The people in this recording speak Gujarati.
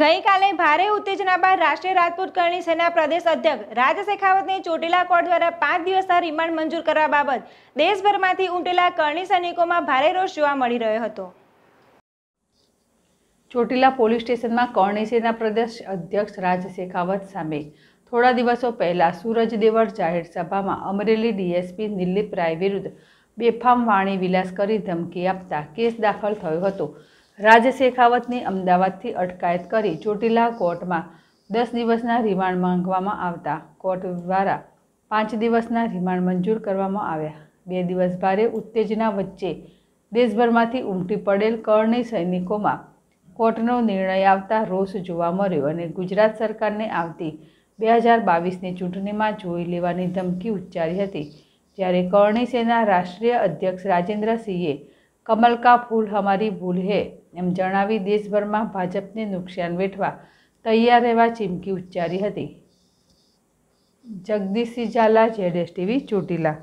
ગઈકાલે ભારે ઉત્તેજના બાદ રાષ્ટ્રીય રાજપૂત કરણી સેના પ્રદેશ અધ્યક્ષ રાજ શેખાવતને ચોટીલા કોર્ટ દ્વારા પાંચ દિવસના રિમાન્ડ મંજૂર કરવા બાબત દેશભરમાંથી ઉમટેલા કરણી સૈનિકોમાં ભારે રોષ જોવા મળી રહ્યો હતો ચોટીલા પોલીસ સ્ટેશનમાં કરણી સેના પ્રદેશ અધ્યક્ષ રાજ શેખાવત સામે થોડા દિવસો પહેલા સૂરજ દેવળ જાહેર સભામાં અમરેલી ડીએસપી દિલીપ રાય વિરુદ્ધ બેફામ વાણી વિલાસ કરી ધમકી આપતા કેસ દાખલ થયો હતો રાજ શેખાવતની અમદાવાદથી અટકાયત કરી ચોટીલા કોર્ટમાં દસ દિવસના રિમાન્ડ માંગવામાં આવતા કોર્ટ દ્વારા પાંચ દિવસના રિમાન્ડ મંજૂર કરવામાં આવ્યા બે દિવસ ભારે ઉત્તેજના વચ્ચે દેશભરમાંથી ઉમટી પડેલ કરણી સૈનિકોમાં કોર્ટનો નિર્ણય આવતા રોષ જોવા મળ્યો અને ગુજરાત સરકારને આવતી બે હજાર બાવીસની ચૂંટણીમાં જોઈ લેવાની ધમકી ઉચ્ચારી હતી જ્યારે કરણી સેના રાષ્ટ્રીય અધ્યક્ષ રાજેન્દ્રસિંહે કમલ કા ફૂલ હમારી ભૂલ હે એમ જણાવી દેશભરમાં ભાજપને નુકસાન વેઠવા તૈયાર રહેવા ચીમકી ઉચ્ચારી હતી જગદીશ ઝાલા જેડેશ ટીવી ચોટીલા